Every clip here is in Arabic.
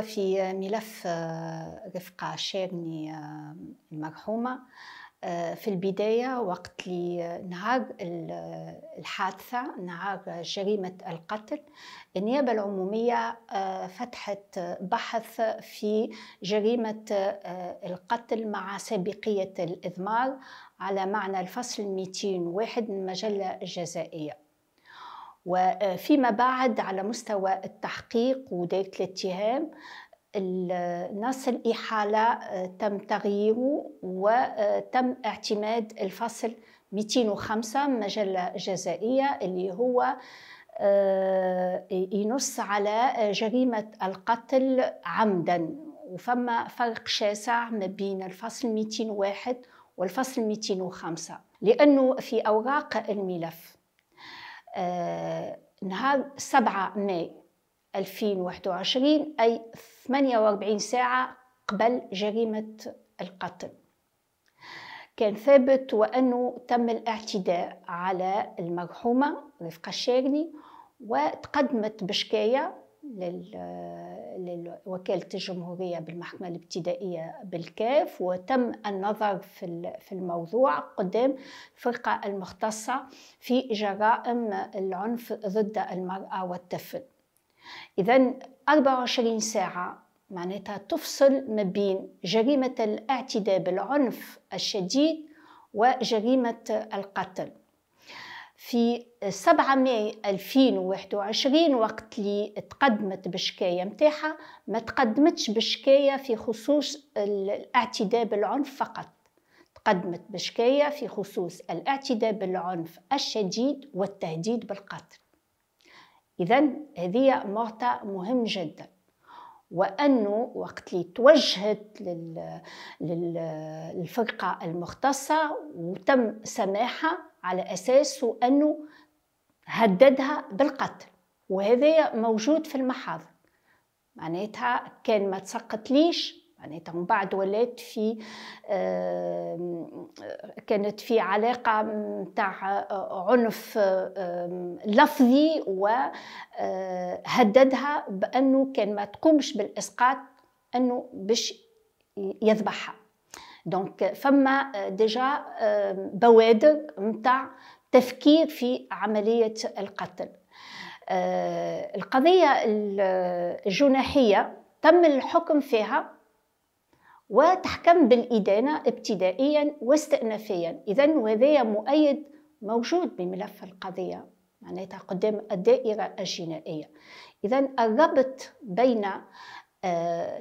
هو في ملف آه، رفقة شيرني آه، المرحومة آه، في البداية وقت نهار الحادثة نهار جريمة القتل النيابة العمومية فتحت بحث في جريمة القتل مع سابقية الإذمار على معنى الفصل 201 من المجلة الجزائية وفيما بعد على مستوى التحقيق ودائرة الاتهام نص الإحالة آه، تم تغييره وتم آه، اعتماد الفصل 205 مجلة جزائية اللي هو آه، ينص على جريمة القتل عمدا وفما فرق شاسع ما بين الفصل 201 والفصل 205 لأنه في أوراق الملف آه، نهار 7 ماي 2021 أي 48 ساعة قبل جريمة القتل كان ثابت وأنه تم الاعتداء على المرحومة رفقة الشيرني وتقدمت بشكاية لوكالة الجمهورية بالمحكمة الابتدائية بالكاف وتم النظر في الموضوع قدام الفرقة المختصة في جرائم العنف ضد المرأة والطفل إذا 24 ساعة معناتها تفصل ما بين جريمة الاعتداء بالعنف الشديد وجريمة القتل في 7 ماي 2021 وقت اللي تقدمت بشكاية متاحة ما تقدمتش بشكاية في خصوص الاعتداء بالعنف فقط تقدمت بشكاية في خصوص الاعتداء بالعنف الشديد والتهديد بالقتل إذا هذه معطى مهم جدا وأنه وقت اللي توجهت للفرقة المختصة وتم سماحها على أساس أنه هددها بالقتل وهذا موجود في المحاضر معناتها كان ما تسقطليش معناتها من بعد ولات في كانت في علاقة متاع آه، عنف لفظي وهددها آه، بأنه كان ما تقومش بالإسقاط أنه باش يذبحها دونك فما آه، ديجا آه، بوادر نتاع تفكير في عمليه القتل آه، القضيه الجناحيه تم الحكم فيها وتحكم بالإدانة ابتدائيا واستئنافيا إذا وهذا مؤيد موجود بملف القضية معناتها قدام الدائرة الجنائية إذا الربط بين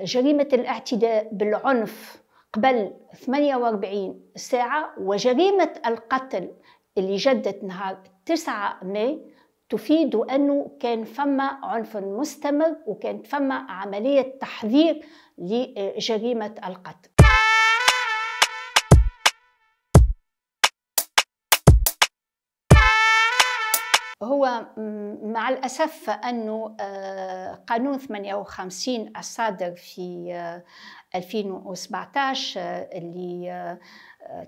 جريمة الاعتداء بالعنف قبل 48 ساعة وجريمة القتل اللي جدت نهار 9 ماي تفيد أنه كان فما عنف مستمر وكانت فما عملية تحذير لجريمة القتل هو مع الأسف أنه آه، قانون 58 الصادر في 2017 آه، آه، اللي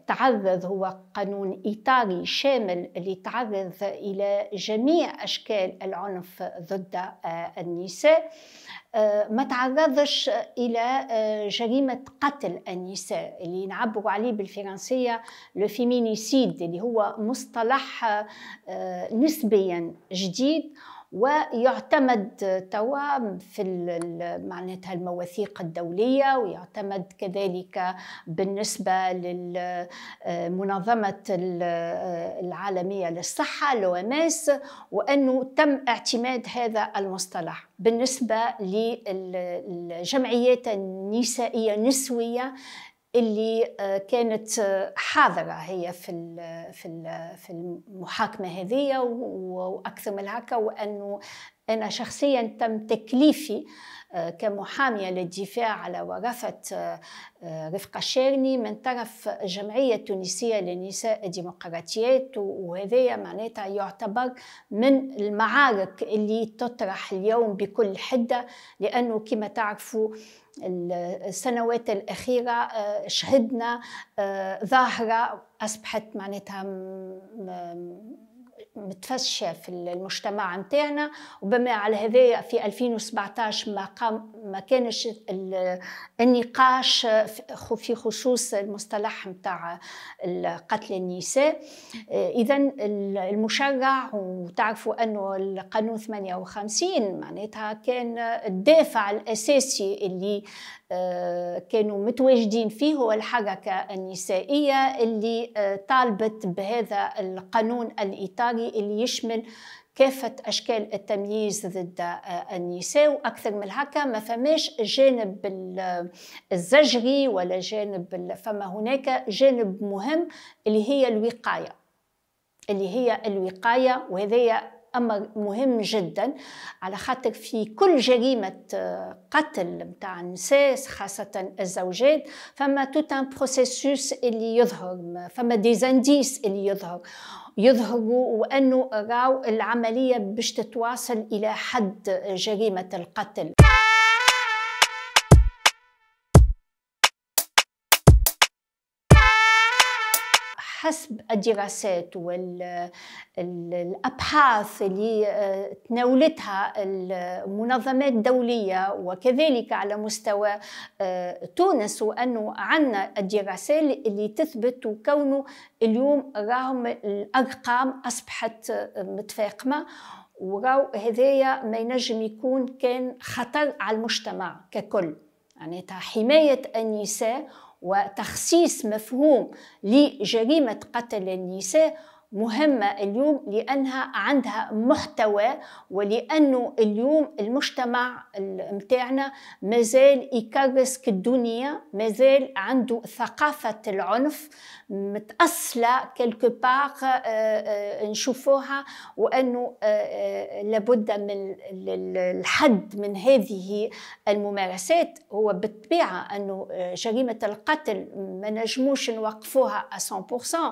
تعرض هو قانون إيطالي شامل ليتعرض إلى جميع أشكال العنف ضد آه، النساء آه، ما تعرضش إلى آه، جريمة قتل النساء اللي نعبروا عليه بالفرنسية لو فيمينيسيد اللي هو مصطلح نسبيا جديد ويعتمد توا في معناتها المواثيق الدولية ويعتمد كذلك بالنسبة لمنظمة آه، آه، العالمية للصحة لوماس وأنه تم اعتماد هذا المصطلح بالنسبة للجمعيات النسائية النسوية اللي آه، كانت آه، حاضرة هي في في في المحاكمة هذه وأكثر من هكا وأنه أنا شخصيا تم تكليفي آه، كمحامية للدفاع على ورثة آه، آه، رفقة شيرني من طرف الجمعية التونسية للنساء الديمقراطيات وهذا معناتها يعتبر من المعارك اللي تطرح اليوم بكل حدة لأنه كما تعرفوا السنوات الأخيرة شهدنا ظاهرة أصبحت معناتها متفشية في المجتمع متاعنا وبما على هذا في 2017 ما قام ما كانش النقاش في خصوص المصطلح متاع قتل النساء آه، إذا المشرع وتعرفوا أنه القانون 58 معناتها كان الدافع الأساسي اللي آه، كانوا متواجدين فيه هو الحركة النسائية اللي آه، طالبت بهذا القانون الإيطالي اللي يشمل كافة أشكال التمييز ضد آه، النساء وأكثر من هكا ما فماش جانب الزجري ولا جانب فما هناك جانب مهم اللي هي الوقاية اللي هي الوقاية وهذه أمر مهم جدا على خاطر في كل جريمة آه، قتل نتاع النساء خاصة الزوجات فما ان بروسيسوس اللي يظهر فما ديزانديس اللي يظهر يظهروا وأنه راو العملية باش تتواصل إلى حد جريمة القتل حسب الدراسات والابحاث اللي آه، تناولتها المنظمات الدوليه وكذلك على مستوى آه، تونس وانه عندنا الدراسات اللي تثبت كونه اليوم راهم الارقام اصبحت آه، متفاقمه وراو هذايا ما ينجم يكون كان خطر على المجتمع ككل معناتها يعني حمايه النساء وتخصيص مفهوم لجريمة قتل النساء مهمة اليوم لأنها عندها محتوى ولأنه اليوم المجتمع متاعنا مازال يكرس كالدنيا مازال عنده ثقافة العنف متأصلة كالكو آه، باغ آه، نشوفوها وأنه آه، لابد من الحد من هذه الممارسات هو بالطبيعة أنه جريمة القتل ما نجموش نوقفوها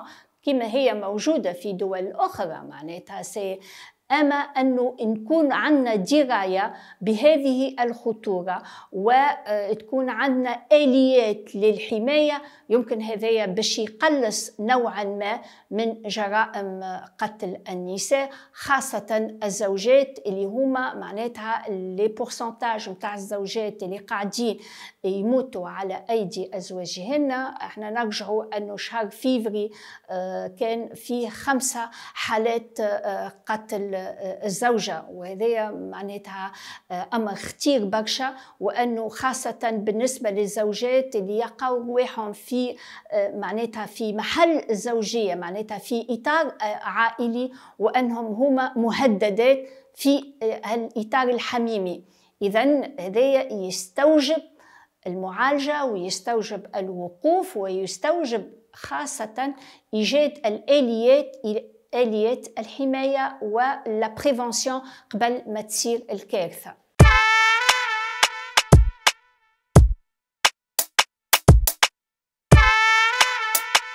100% كما هي موجودة في دول أخرى معناتها سي أما أنه نكون عندنا دراية بهذه الخطورة وتكون آه، عندنا آليات للحماية يمكن هذايا باش يقلص نوعا ما من جرائم قتل النساء خاصة الزوجات اللي هما معناتها لي بورسنتاج نتاع الزوجات اللي قاعدين يموتوا على أيدي أزواجهن احنا نرجعوا أنه شهر فيفري آه، كان فيه خمسة حالات آه، قتل الزوجة وهذايا معناتها آه، أمر خطير برشا وأنه خاصة بالنسبة للزوجات اللي يقعوا رواحهم في آه، معناتها في محل الزوجية معناتها في إطار آه، عائلي وأنهم هما مهددات في الإطار الحميمي إذا هذايا يستوجب المعالجة ويستوجب الوقوف ويستوجب خاصة إيجاد الآليات آلية الحماية ولا بريفونسيون قبل ما تصير الكارثة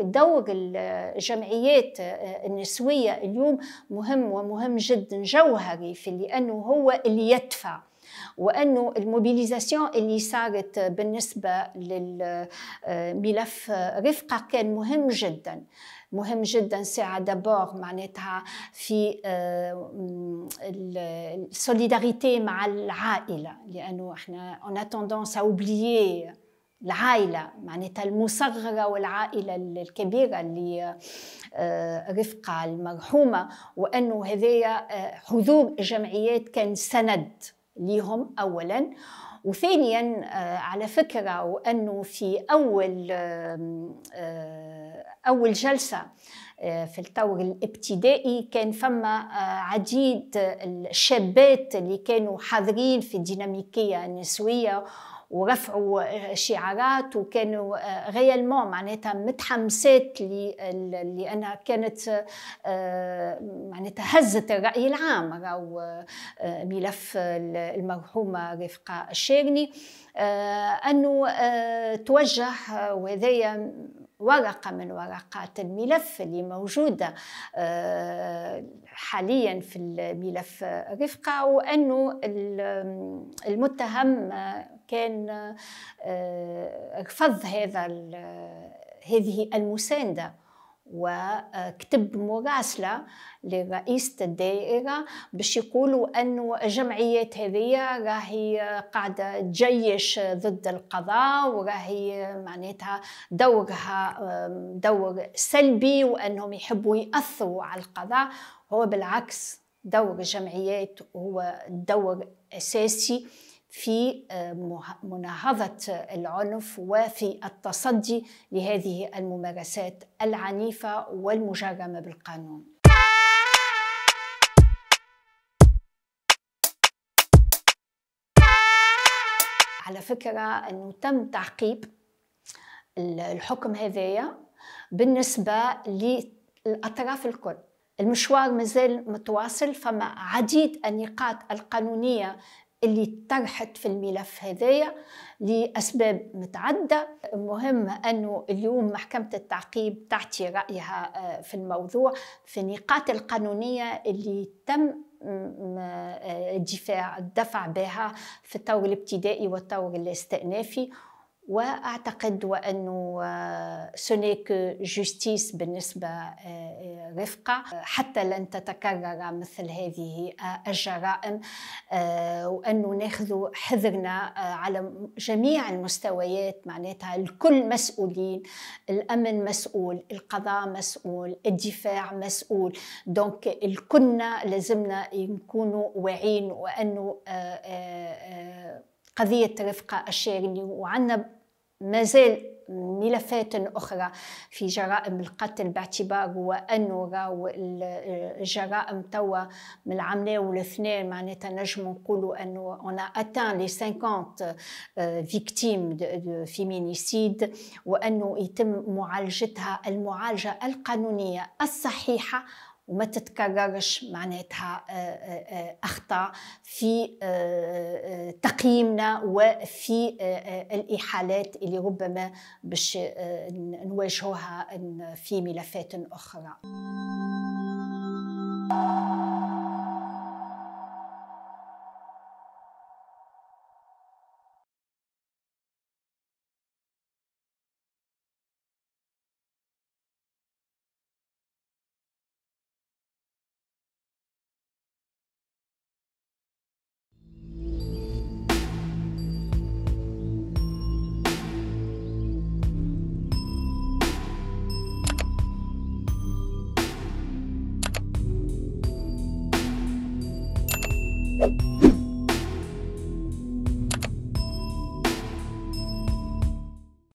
دور الجمعيات النسوية اليوم مهم ومهم جدا جوهري في لأنه هو اللي يدفع وانه الموبيليزاسيون اللي صارت بالنسبه للملف آه، رفقه كان مهم جدا مهم جدا ساعة دابور معناتها في آه، السوليداريتي مع العائلة لأنه احنا on a tendance à oublier العائلة معناتها المصغرة والعائلة الكبيرة اللي آه، رفقة المرحومة وأنه هذايا حضور الجمعيات كان سند ليهم اولا وثانيا آه، على فكره وانه في اول آه، اول جلسه آه، في الطور الابتدائي كان فما عديد الشابات اللي كانوا حاضرين في الديناميكيه النسويه ورفعوا شعارات وكانوا ريالمون آه، معناتها متحمسات لانها كانت آه، معناتها هزت الراي العام راهو آه، ملف المرحومه رفقه الشيرني انه توجه وهذايا ورقة من ورقات الملف اللي موجودة حاليا في الملف رفقة وأنه المتهم كان رفض آه، هذا هذه المسانده وكتب مراسلة لرئيسة الدائرة باش يقولوا أن الجمعيات هذه راهي قاعدة تجيش ضد القضاء وراهي معناتها دورها دور سلبي وأنهم يحبوا يأثروا على القضاء هو بالعكس دور الجمعيات هو دور أساسي في آه، مناهضة العنف وفي التصدي لهذه الممارسات العنيفة والمجرمة بالقانون على فكرة أنه تم تعقيب الحكم هذايا بالنسبة للأطراف الكل المشوار مازال متواصل فما عديد النقاط القانونية اللي طرحت في الملف هذايا لأسباب متعدة مهم أنه اليوم محكمة التعقيب تعطي رأيها آه، في الموضوع في النقاط القانونية اللي تم الدفاع آه، الدفع بها في الطور الابتدائي والطور الاستئنافي واعتقد وانه سونيك آه، جوستيس بالنسبه آه، رفقه حتى لن تتكرر مثل هذه آه، الجرائم وانه ناخذ حذرنا على جميع المستويات معناتها الكل مسؤولين الامن مسؤول القضاء مسؤول الدفاع مسؤول دونك الكلنا لازمنا نكونوا واعيين وانه قضية رفقة الشاغلي وعندنا مازال ملفات أخرى في جرائم القتل باعتبار هو راهو الجرائم توا من العملية والاثنين معناتها نجم نقولوا أنه أنا أتان لي 50 فيكتيم فيمينيسيد وأنه يتم معالجتها المعالجة القانونية الصحيحة وما تتكررش معناتها آه، آه، آه، اخطاء في تقييمنا وفي آه، آه، الاحالات اللي ربما باش آه، نواجهوها في ملفات اخرى